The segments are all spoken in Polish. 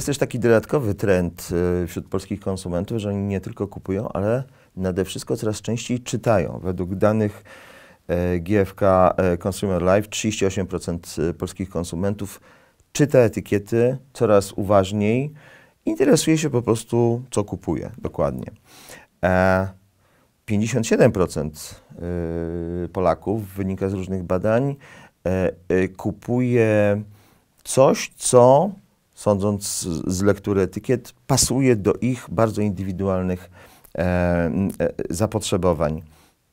Jest też taki dodatkowy trend y, wśród polskich konsumentów, że oni nie tylko kupują, ale nade wszystko coraz częściej czytają. Według danych e, GFK e, Consumer Life 38% y, polskich konsumentów czyta etykiety coraz uważniej, interesuje się po prostu, co kupuje dokładnie. 57% e, y, Polaków wynika z różnych badań kupuje coś, co sądząc z lektury etykiet, pasuje do ich bardzo indywidualnych e, e, zapotrzebowań.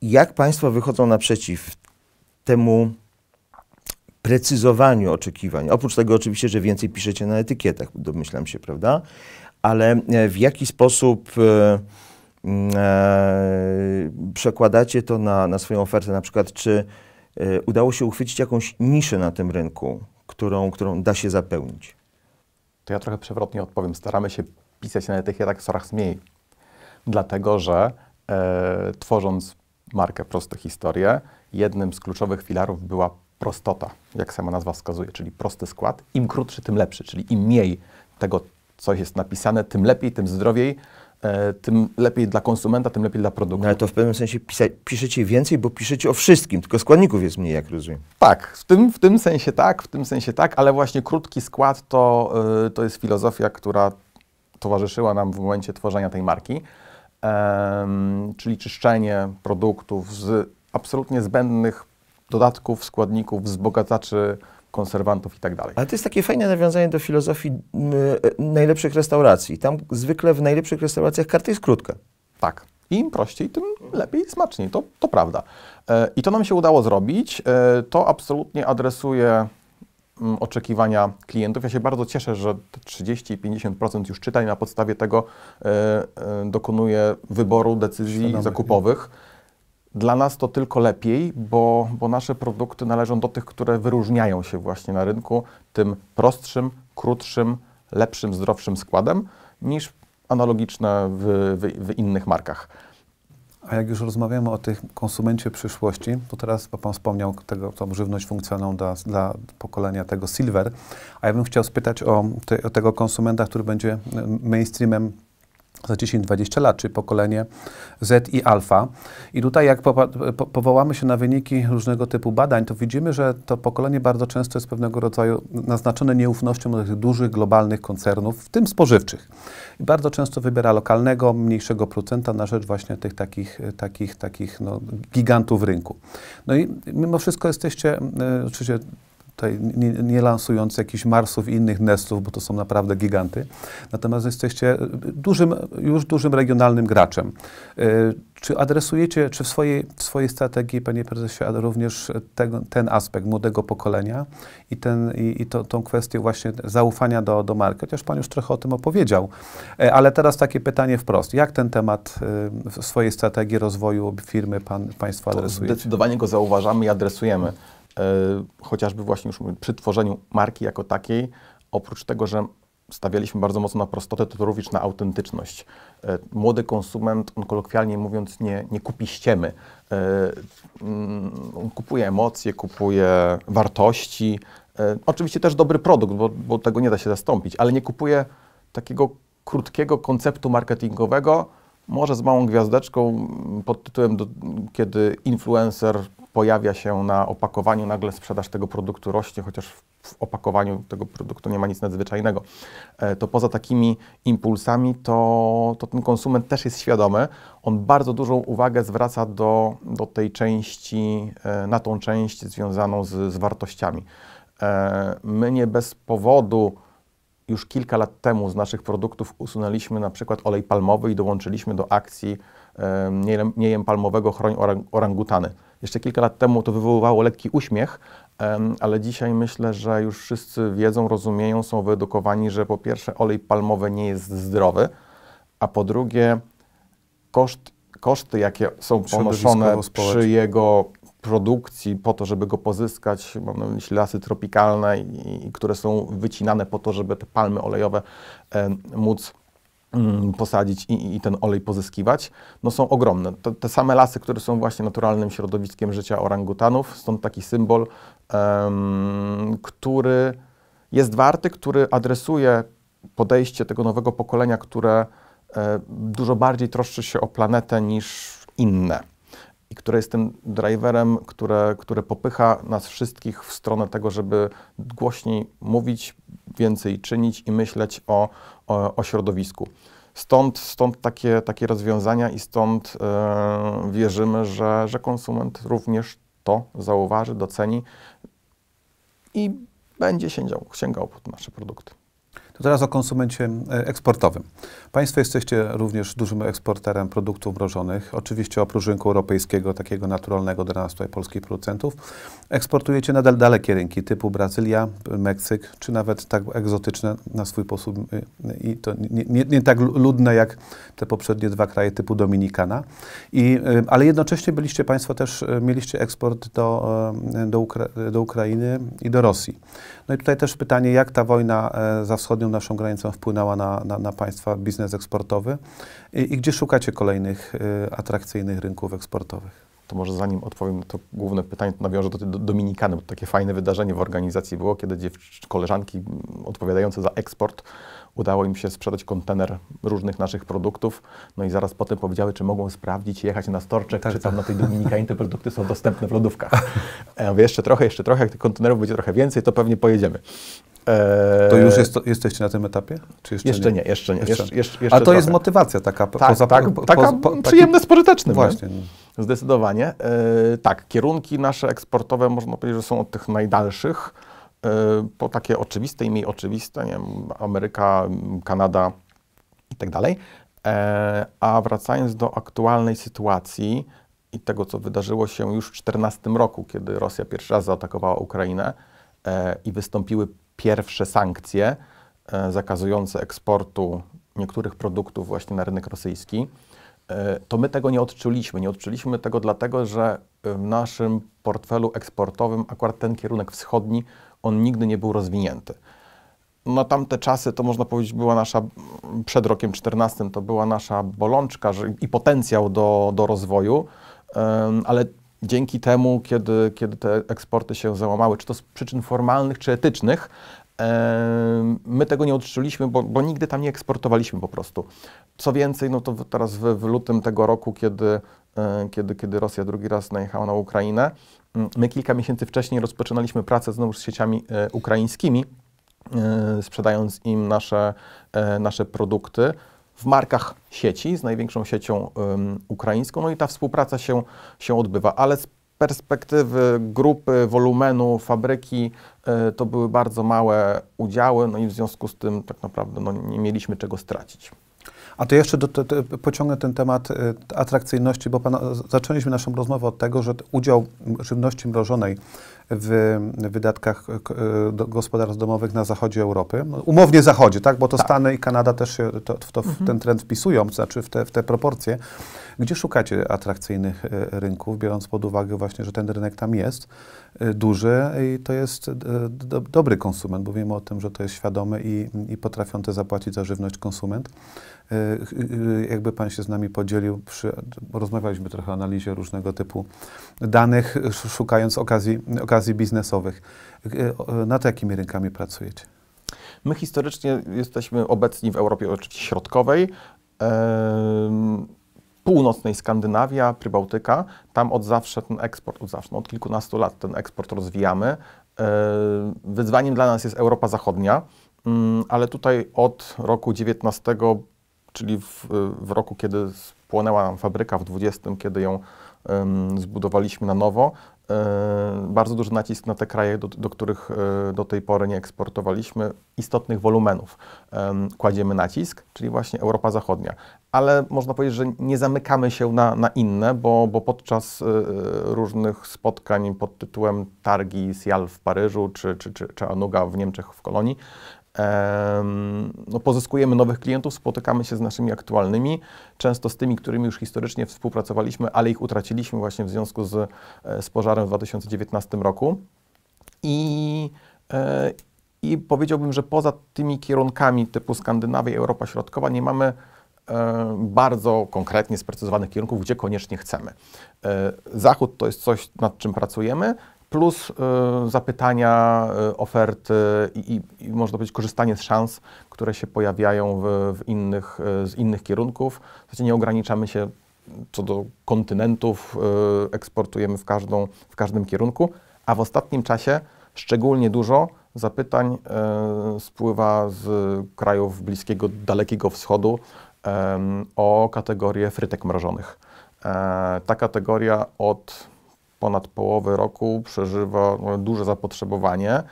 Jak Państwo wychodzą naprzeciw temu precyzowaniu oczekiwań? Oprócz tego oczywiście, że więcej piszecie na etykietach, domyślam się, prawda? Ale e, w jaki sposób e, e, przekładacie to na, na swoją ofertę? Na przykład, czy e, udało się uchwycić jakąś niszę na tym rynku, którą, którą da się zapełnić? To ja trochę przewrotnie odpowiem. Staramy się pisać na etykietach tak coraz mniej, dlatego że e, tworząc markę Proste Historie, jednym z kluczowych filarów była prostota, jak sama nazwa wskazuje, czyli prosty skład. Im krótszy, tym lepszy, czyli im mniej tego, co jest napisane, tym lepiej, tym zdrowiej, E, tym lepiej dla konsumenta, tym lepiej dla produktu. No ale to w pewnym sensie piszecie więcej, bo piszecie o wszystkim, tylko składników jest mniej, jak rozumiem. Tak, w tym, w tym sensie tak, w tym sensie tak, ale właśnie krótki skład to, yy, to jest filozofia, która towarzyszyła nam w momencie tworzenia tej marki, czyli czyszczenie produktów z absolutnie zbędnych dodatków, składników, wzbogacaczy, konserwantów i tak dalej. Ale to jest takie fajne nawiązanie do filozofii e, najlepszych restauracji. Tam zwykle w najlepszych restauracjach karta jest krótka. Tak. Im prościej, tym lepiej i smaczniej. To, to prawda. E, I to nam się udało zrobić. E, to absolutnie adresuje oczekiwania klientów. Ja się bardzo cieszę, że 30 i 50% już czyta i na podstawie tego dokonuje wyboru decyzji Świadomy. zakupowych. Dla nas to tylko lepiej, bo, bo nasze produkty należą do tych, które wyróżniają się właśnie na rynku tym prostszym, krótszym, lepszym, zdrowszym składem niż analogiczne w, w, w innych markach. A jak już rozmawiamy o tych konsumencie przyszłości, to teraz, bo Pan wspomniał tego, tą żywność funkcjonalną dla, dla pokolenia tego silver, a ja bym chciał spytać o, te, o tego konsumenta, który będzie mainstreamem za 10-20 lat, czy pokolenie Z i alfa. I tutaj jak powołamy się na wyniki różnego typu badań, to widzimy, że to pokolenie bardzo często jest pewnego rodzaju naznaczone nieufnością do tych dużych, globalnych koncernów, w tym spożywczych. I bardzo często wybiera lokalnego, mniejszego procenta na rzecz właśnie tych takich, takich, takich no, gigantów rynku. No i mimo wszystko jesteście, e, oczywiście tutaj nie, nie lansując jakichś Marsów i innych Nestów, bo to są naprawdę giganty. Natomiast jesteście dużym, już dużym regionalnym graczem. E, czy adresujecie, czy w swojej, w swojej strategii, panie prezesie, ale również ten, ten aspekt młodego pokolenia i, ten, i, i to, tą kwestię właśnie zaufania do, do marki? Chociaż pan już trochę o tym opowiedział, e, ale teraz takie pytanie wprost. Jak ten temat e, w swojej strategii rozwoju firmy pan, państwo adresujecie? zdecydowanie go zauważamy i adresujemy. E, chociażby właśnie już przy tworzeniu marki jako takiej, oprócz tego, że stawialiśmy bardzo mocno na prostotę, to również na autentyczność. E, młody konsument, on kolokwialnie mówiąc, nie, nie kupi ściemy. On e, mm, kupuje emocje, kupuje wartości. Oczywiście też dobry produkt, bo, bo tego nie da się zastąpić, ale nie kupuje takiego krótkiego konceptu marketingowego, może z małą gwiazdeczką mm, pod tytułem, do, kiedy influencer pojawia się na opakowaniu, nagle sprzedaż tego produktu rośnie, chociaż w opakowaniu tego produktu nie ma nic nadzwyczajnego. E, to poza takimi impulsami, to, to ten konsument też jest świadomy. On bardzo dużą uwagę zwraca do, do tej części, e, na tą część związaną z, z wartościami. E, my nie bez powodu już kilka lat temu z naszych produktów usunęliśmy na przykład olej palmowy i dołączyliśmy do akcji nie jem palmowego, chroń orangutany. Jeszcze kilka lat temu to wywoływało lekki uśmiech, ale dzisiaj myślę, że już wszyscy wiedzą, rozumieją, są wyedukowani, że po pierwsze olej palmowy nie jest zdrowy, a po drugie koszt, koszty, jakie są ponoszone przy jego produkcji po to, żeby go pozyskać, mam na myśli lasy tropikalne, i, i które są wycinane po to, żeby te palmy olejowe e, móc Mm, posadzić i, i, ten olej pozyskiwać, no są ogromne. Te, te, same lasy, które są właśnie naturalnym środowiskiem życia orangutanów, stąd taki symbol, um, który jest warty, który adresuje podejście tego nowego pokolenia, które e, dużo bardziej troszczy się o planetę niż inne i które jest tym driverem, które, które popycha nas wszystkich w stronę tego, żeby głośniej mówić, więcej czynić i myśleć o, o, o środowisku. Stąd, stąd takie, takie rozwiązania i stąd e, wierzymy, że, że konsument również to zauważy, doceni i będzie sięgał, sięgał pod nasze produkty. To teraz o konsumencie e, eksportowym. Państwo jesteście również dużym eksporterem produktów mrożonych. Oczywiście oprócz rynku europejskiego, takiego naturalnego dla nas tutaj polskich producentów, eksportujecie nadal dalekie rynki typu Brazylia, Meksyk, czy nawet tak egzotyczne na swój sposób e, i to nie, nie, nie tak ludne jak te poprzednie dwa kraje typu Dominikana. I, e, ale jednocześnie byliście Państwo też, mieliście eksport do, do, Ukra do Ukrainy i do Rosji. No i tutaj też pytanie, jak ta wojna za wschodnią wschodnią naszą granicą wpłynęła na, na, na państwa biznes eksportowy i, i gdzie szukacie kolejnych y, atrakcyjnych rynków eksportowych? To może zanim odpowiem na to główne pytanie, to nawiążę do, do Dominikany, bo to takie fajne wydarzenie w organizacji było, kiedy koleżanki mm, odpowiadające za eksport Udało im się sprzedać kontener różnych naszych produktów, no i zaraz potem powiedziały, czy mogą sprawdzić, jechać na Storczek, tak, czy tam tak. na tej Dominikanie te produkty są dostępne w lodówkach. E, ja mówię, jeszcze trochę, jeszcze trochę, jak tych kontenerów będzie trochę więcej, to pewnie pojedziemy. E, to już jest, jesteście na tym etapie? Czy jeszcze, jeszcze nie? nie? Jeszcze nie, jeszcze, jeszcze, jeszcze A to trochę. jest motywacja taka tak, poza tak, po, taka po, przyjemna, Właśnie. Zdecydowanie. E, tak, kierunki nasze eksportowe można powiedzieć, że są od tych najdalszych E, po takie oczywiste i mniej oczywiste, nie wiem, Ameryka, Kanada i tak dalej. E, a wracając do aktualnej sytuacji i tego, co wydarzyło się już w 2014 roku, kiedy Rosja pierwszy raz zaatakowała Ukrainę e, i wystąpiły pierwsze sankcje zakazujące eksportu niektórych produktów właśnie na rynek rosyjski, to my tego nie odczuliśmy. Nie odczuliśmy tego dlatego, że w naszym portfelu eksportowym akurat ten kierunek wschodni on nigdy nie był rozwinięty. No tamte czasy, to można powiedzieć, była nasza, przed rokiem 14 to była nasza bolączka i potencjał do, do rozwoju, ale dzięki temu, kiedy, kiedy te eksporty się załamały, czy to z przyczyn formalnych, czy etycznych, My tego nie odczuliśmy, bo, bo, nigdy tam nie eksportowaliśmy po prostu. Co więcej, no to teraz w, w lutym tego roku, kiedy, kiedy, kiedy Rosja drugi raz najechała na Ukrainę, My kilka miesięcy wcześniej rozpoczynaliśmy pracę znowu z sieciami e, ukraińskimi, e, sprzedając im nasze, e, nasze produkty w markach sieci, z największą siecią ukraińską. No i ta współpraca się, się odbywa, ale z perspektywy grupy, wolumenu, fabryki to były bardzo małe udziały, no i w związku z tym tak naprawdę no, nie mieliśmy czego stracić. A to jeszcze do, do, do, pociągnę ten temat y, atrakcyjności, bo pan, zaczęliśmy naszą rozmowę od tego, że udział żywności mrożonej w wydatkach e, e, gospodarstw domowych na zachodzie Europy. No, umownie zachodzie, tak? Bo to tak. Stany i Kanada też się to, to w mhm. ten trend wpisują, to znaczy w te, w te proporcje. Gdzie szukacie atrakcyjnych e, rynków, biorąc pod uwagę właśnie, że ten rynek tam jest duży i to jest do, dobry konsument, bo wiemy o tym, że to jest świadomy i, i potrafią te zapłacić za żywność konsument. Jakby Pan się z nami podzielił, przy, rozmawialiśmy trochę o analizie różnego typu danych, szukając okazji, okazji okazji biznesowych. E, e, nad jakimi rynkami pracujecie? My historycznie jesteśmy obecni w Europie oczywiście środkowej. północnej Skandynawia, Prybałtyka, tam od zawsze ten eksport, od zawsze, no, od kilkunastu lat ten eksport rozwijamy. E, wyzwaniem dla nas jest Europa Zachodnia, mm, ale tutaj od roku 19, czyli w, w roku, kiedy spłonęła nam fabryka, w 20, kiedy ją zbudowaliśmy na nowo. E, bardzo duży nacisk na te kraje, do, do których e, do tej pory nie eksportowaliśmy istotnych wolumenów. Kładziemy nacisk, czyli właśnie Europa Zachodnia. Ale można powiedzieć, że nie zamykamy się na, na inne, bo, bo podczas e, różnych spotkań pod tytułem Targi Sial w Paryżu czy, czy, czy, czy Anuga w Niemczech w Kolonii no, pozyskujemy nowych klientów, spotykamy się z naszymi aktualnymi, często z tymi, którymi już historycznie współpracowaliśmy, ale ich utraciliśmy właśnie w związku z, e, z pożarem w 2019 roku. I, e, I powiedziałbym, że poza tymi kierunkami typu Skandynawia i Europa Środkowa nie mamy e, bardzo konkretnie sprecyzowanych kierunków, gdzie koniecznie chcemy. Zachód to jest coś, nad czym pracujemy plus y, zapytania, y, oferty i, i, można powiedzieć korzystanie z szans, które się pojawiają w, w innych, y, z innych kierunków. W zasadzie nie ograniczamy się co do kontynentów, eksportujemy w, każdą, w każdym kierunku, a w ostatnim czasie szczególnie dużo zapytań spływa z krajów Bliskiego, Dalekiego Wschodu o kategorię frytek mrożonych. E, ta kategoria od ponad połowę roku przeżywa no, duże zapotrzebowanie,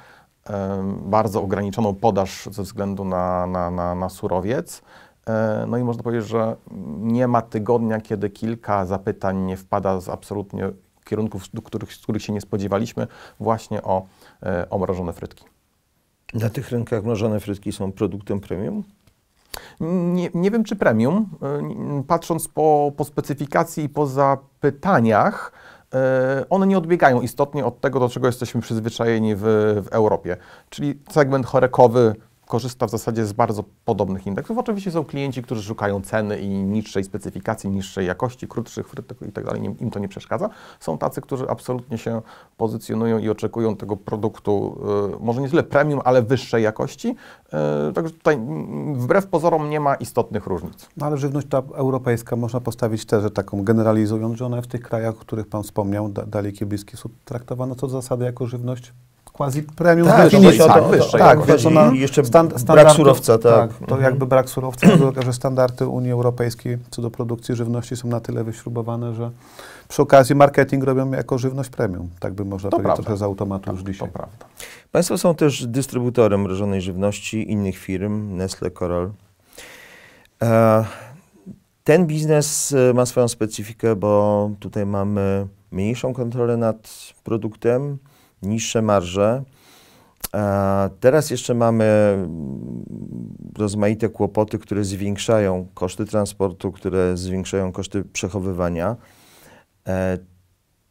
bardzo ograniczoną podaż ze względu na, na, na, na surowiec. E, no i można powiedzieć, że nie ma tygodnia, kiedy kilka zapytań nie wpada z absolutnie kierunków, do których, z których się nie spodziewaliśmy, właśnie o, e, o mrożone frytki. Na tych rynkach mrożone frytki są produktem premium? Nie, nie wiem, czy premium. E, patrząc po, po specyfikacji i po zapytaniach, E, one nie odbiegają istotnie od tego, do czego jesteśmy przyzwyczajeni w, w Europie. Czyli segment chorekowy korzysta w zasadzie z bardzo podobnych indeksów. Oczywiście są klienci, którzy szukają ceny i niższej specyfikacji, niższej jakości, krótszych frytek i tak dalej, im to nie przeszkadza. Są tacy, którzy absolutnie się pozycjonują i oczekują tego produktu, y, może nie tyle premium, ale wyższej jakości. Y, także tutaj mm, wbrew pozorom nie ma istotnych różnic. No ale żywność ta europejska można postawić że taką generalizując, że ona w tych krajach, o których Pan wspomniał, da, dalekie bliskie są traktowane co do zasady jako żywność quasi premium. Tak, to jest tak, wyższe. Tak, i, i jeszcze stand, brak surowca. Tak, tak to mhm. jakby brak surowca, że standardy Unii Europejskiej co do produkcji żywności są na tyle wyśrubowane, że przy okazji marketing robią jako żywność premium. Tak by można to powiedzieć prawda. trochę z automatu tak, już dzisiaj. To prawda. Państwo są też dystrybutorem mrożonej żywności innych firm, Nestle, Coral. E, ten biznes e, ma swoją specyfikę, bo tutaj mamy mniejszą kontrolę nad produktem, niższe marże. E, teraz jeszcze mamy rozmaite kłopoty, które zwiększają koszty transportu, które zwiększają koszty przechowywania. E,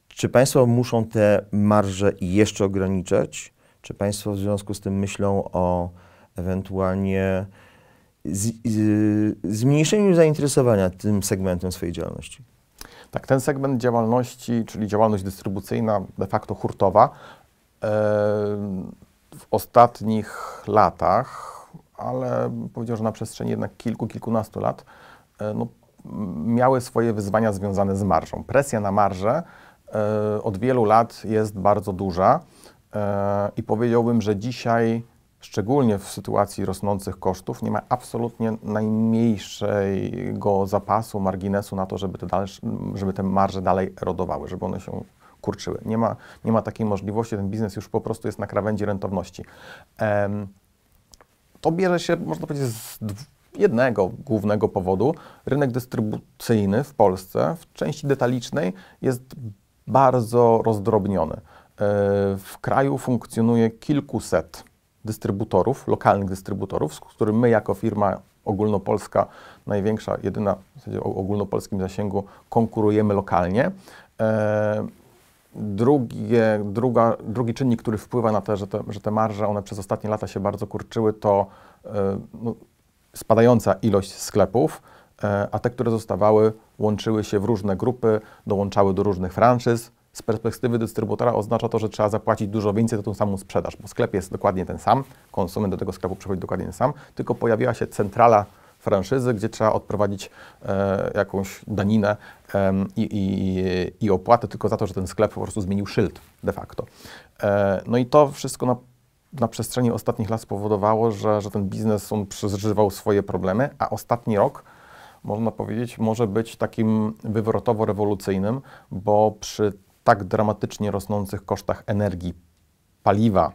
czy państwo muszą te marże jeszcze ograniczać? Czy państwo w związku z tym myślą o ewentualnie z, z, zmniejszeniu zainteresowania tym segmentem swojej działalności? Tak, ten segment działalności, czyli działalność dystrybucyjna, de facto hurtowa, w ostatnich latach, ale powiedział, że na przestrzeni jednak kilku, kilkunastu lat e, no, miały swoje wyzwania związane z marżą. Presja na marżę e, od wielu lat jest bardzo duża e, i powiedziałbym, że dzisiaj szczególnie w sytuacji rosnących kosztów, nie ma absolutnie najmniejszego zapasu, marginesu na to, żeby te, dalsze, żeby te marże dalej erodowały, żeby one się kurczyły. Nie ma, nie ma takiej możliwości, ten biznes już po prostu jest na krawędzi rentowności. To bierze się, można powiedzieć, z jednego głównego powodu. Rynek dystrybucyjny w Polsce w części detalicznej jest bardzo rozdrobniony. E, w kraju funkcjonuje kilkuset dystrybutorów, lokalnych dystrybutorów, z którymi my jako firma ogólnopolska, największa, jedyna w zasadzie ogólnopolskim zasięgu konkurujemy lokalnie. E, Drugie, druga, drugi czynnik, który wpływa na to, że te, że te marże one przez ostatnie lata się bardzo kurczyły, to e, no, spadająca ilość sklepów, e, a te, które zostawały, łączyły się w różne grupy, dołączały do różnych franczyz. Z perspektywy dystrybutora oznacza to, że trzeba zapłacić dużo więcej za tą samą sprzedaż, bo sklep jest dokładnie ten sam, konsument do tego sklepu przychodzi dokładnie ten sam, tylko pojawiła się centrala franszyzy, gdzie trzeba odprowadzić e, jakąś daninę e, i, i, opłatę tylko za to, że ten sklep po prostu zmienił szyld de facto. E, no i to wszystko na, na, przestrzeni ostatnich lat spowodowało, że, że ten biznes on przeżywał swoje problemy, a ostatni rok można powiedzieć, może być takim wywrotowo-rewolucyjnym, bo przy tak dramatycznie rosnących kosztach energii, paliwa,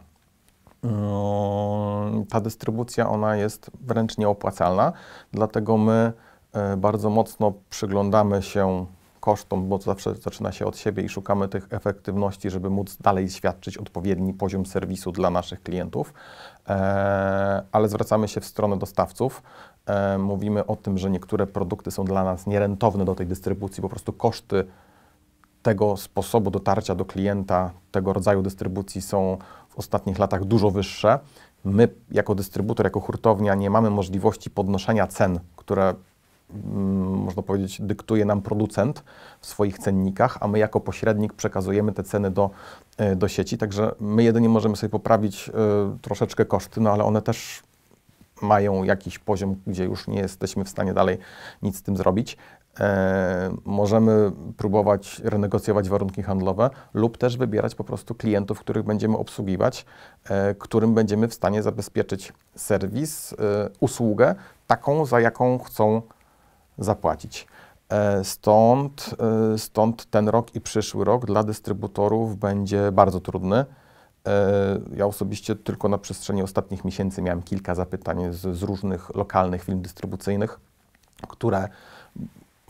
Yy, ta dystrybucja ona jest wręcz nieopłacalna, dlatego my yy, bardzo mocno przyglądamy się kosztom, bo zawsze zaczyna się od siebie i szukamy tych efektywności, żeby móc dalej świadczyć odpowiedni poziom serwisu dla naszych klientów. Yy, ale zwracamy się w stronę dostawców. Mówimy o tym, że niektóre produkty są dla nas nierentowne do tej dystrybucji, po prostu koszty tego sposobu dotarcia do klienta, tego rodzaju dystrybucji są w ostatnich latach dużo wyższe. My, jako dystrybutor, jako hurtownia, nie mamy możliwości podnoszenia cen, które mm, można powiedzieć, dyktuje nam producent w swoich cennikach, a my jako pośrednik przekazujemy te ceny do, e, do sieci. Także my jedynie możemy sobie poprawić e, troszeczkę koszty, no ale one też mają jakiś poziom, gdzie już nie jesteśmy w stanie dalej nic z tym zrobić. E, możemy próbować renegocjować warunki handlowe lub też wybierać po prostu klientów, których będziemy obsługiwać, e, którym będziemy w stanie zabezpieczyć serwis, e, usługę taką, za jaką chcą zapłacić. Stąd, stąd ten rok i przyszły rok dla dystrybutorów będzie bardzo trudny. Ja osobiście tylko na przestrzeni ostatnich miesięcy miałem kilka zapytań z, z różnych lokalnych firm dystrybucyjnych, które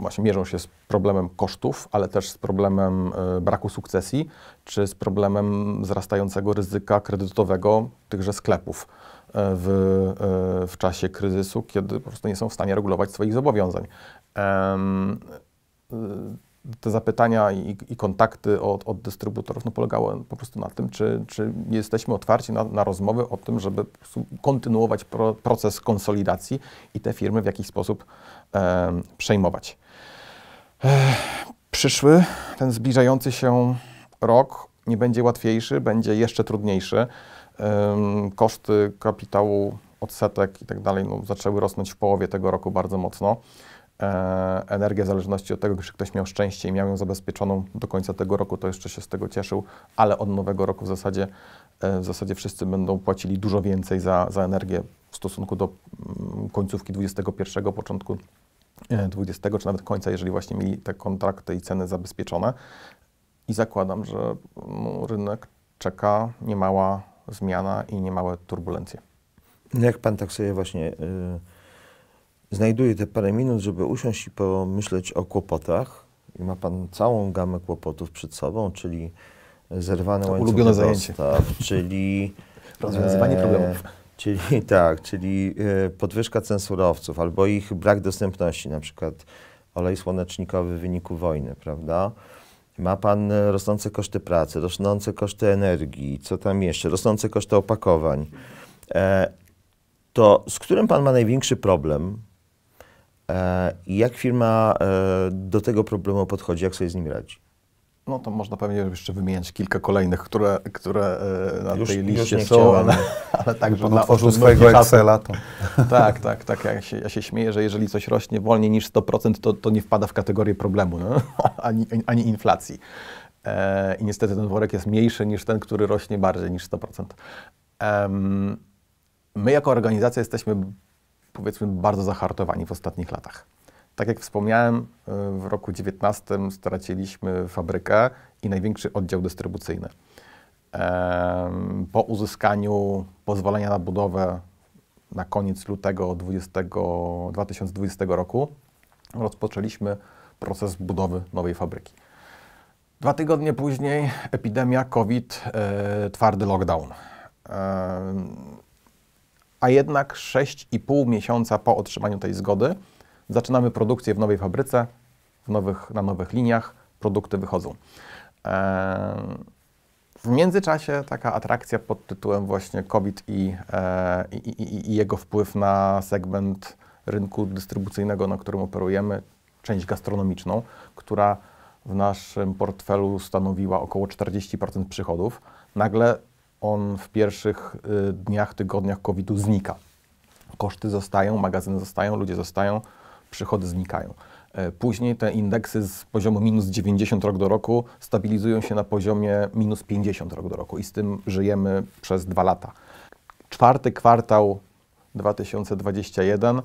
właśnie mierzą się z problemem kosztów, ale też z problemem e, braku sukcesji, czy z problemem wzrastającego ryzyka kredytowego tychże sklepów e, w, e, w czasie kryzysu, kiedy po prostu nie są w stanie regulować swoich zobowiązań. Te zapytania i, i kontakty od, od, dystrybutorów no, polegały po prostu na tym, czy, czy jesteśmy otwarci na, na rozmowy o tym, żeby kontynuować pro, proces konsolidacji i te firmy w jakiś sposób przejmować. Przyszły, ten zbliżający się rok nie będzie łatwiejszy, będzie jeszcze trudniejszy. Koszty kapitału, odsetek i tak dalej no, zaczęły rosnąć w połowie tego roku bardzo mocno. E, energia w zależności od tego, czy ktoś miał szczęście i miał ją zabezpieczoną do końca tego roku, to jeszcze się z tego cieszył, ale od nowego roku w zasadzie, e, w zasadzie wszyscy będą płacili dużo więcej za, za energię w stosunku do mm, końcówki 21, początku 20, e, czy nawet końca, jeżeli właśnie mieli te kontrakty i ceny zabezpieczone. I zakładam, że rynek czeka niemała zmiana i niemałe turbulencje. No jak pan tak sobie właśnie yy, znajduje te parę minut, żeby usiąść i pomyśleć o kłopotach? I ma pan całą gamę kłopotów przed sobą, czyli zerwane łańcuchy dostaw, czyli rozwiązywanie e, problemów Czyli tak, czyli e, podwyżka cen surowców albo ich brak dostępności, na przykład olej słonecznikowy w wyniku wojny, prawda? Ma pan e, rosnące koszty pracy, rosnące koszty energii, co tam jeszcze, rosnące koszty opakowań. E, to z którym pan ma największy problem i jak firma do tego problemu podchodzi, jak sobie z nim radzi? No to można pewnie jeszcze wymieniać kilka kolejnych, które, które e, na już, tej liście są, chciałem, ale, ale tak, że dla osób swojego Excela to... Tak, tak, tak. Ja się, ja się śmieję, że jeżeli coś rośnie wolniej niż 100%, to, to nie wpada w kategorię problemu, no? ani, ani inflacji. E, I niestety ten worek jest mniejszy niż ten, który rośnie bardziej niż 100%. my jako organizacja jesteśmy, powiedzmy, bardzo zahartowani w ostatnich latach. Tak jak wspomniałem, y, w roku 19 straciliśmy fabrykę i największy oddział dystrybucyjny. Po uzyskaniu pozwolenia na budowę na koniec lutego 2020 roku rozpoczęliśmy proces budowy nowej fabryki. Dwa tygodnie później epidemia COVID, y, twardy lockdown. a jednak 6,5 miesiąca po otrzymaniu tej zgody Zaczynamy produkcję w nowej fabryce, w nowych, na nowych liniach, produkty wychodzą. Eee, w międzyczasie taka atrakcja pod tytułem właśnie COVID eee, i, i, i, i jego wpływ na segment rynku dystrybucyjnego, na którym operujemy, część gastronomiczną, która w naszym portfelu stanowiła około 40% przychodów. Nagle on w pierwszych y, dniach, tygodniach COVID-u znika. Koszty zostają, magazyny zostają, ludzie zostają, przychody znikają. E, później te indeksy z poziomu minus 90 rok do roku stabilizują się na poziomie minus 50 rok do roku i z tym żyjemy przez dwa lata. Czwarty kwartał 2021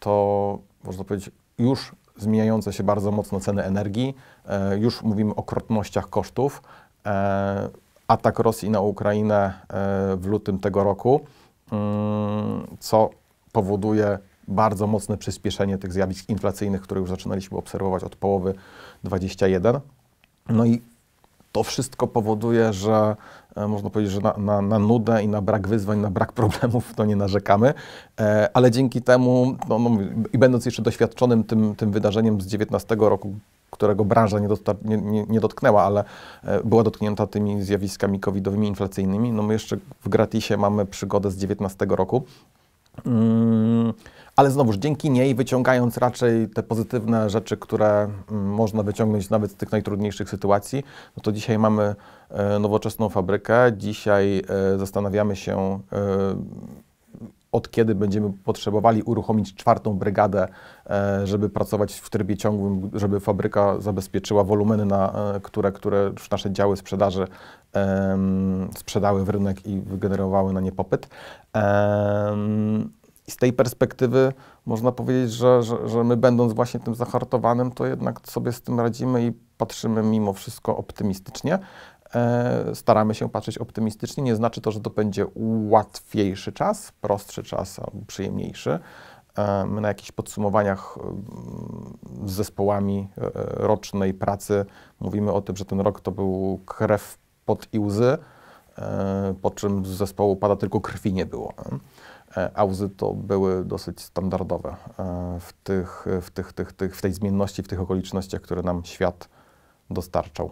to, można powiedzieć, już zmieniające się bardzo mocno ceny energii, e, już mówimy o krotnościach kosztów. E, atak Rosji na Ukrainę w lutym tego roku, mm, co powoduje bardzo mocne przyspieszenie tych zjawisk inflacyjnych, które już zaczynaliśmy obserwować od połowy 21. No i to wszystko powoduje, że e, można powiedzieć, że na, na, na, nudę i na brak wyzwań, na brak problemów to nie narzekamy, e, ale dzięki temu, no, no, i będąc jeszcze doświadczonym tym, tym wydarzeniem z 19 roku, którego branża nie, dotar, nie, nie, nie dotknęła, ale e, była dotknięta tymi zjawiskami covidowymi, inflacyjnymi, no my jeszcze w gratisie mamy przygodę z 19 roku. Mm, ale znowuż dzięki niej wyciągając raczej te pozytywne rzeczy, które mm, można wyciągnąć nawet z tych najtrudniejszych sytuacji, no to dzisiaj mamy e, nowoczesną fabrykę, dzisiaj e, zastanawiamy się e, od kiedy będziemy potrzebowali uruchomić czwartą brygadę, żeby pracować w trybie ciągłym, żeby fabryka zabezpieczyła wolumeny, na, które, które już nasze działy sprzedaży sprzedały w rynek i wygenerowały na nie popyt. I z tej perspektywy można powiedzieć, że, że, że my będąc właśnie tym zahartowanym, to jednak sobie z tym radzimy i patrzymy mimo wszystko optymistycznie. E, staramy się patrzeć optymistycznie. Nie znaczy to, że to będzie łatwiejszy czas, prostszy czas albo przyjemniejszy. E, my na jakichś podsumowaniach mm, z zespołami e, rocznej pracy mówimy o tym, że ten rok to był krew, pod i łzy, e, po czym z zespołu pada tylko krwi nie było. E, auzy to były dosyć standardowe e, w, tych, w, tych, tych, tych, w tej zmienności, w tych okolicznościach, które nam świat dostarczał.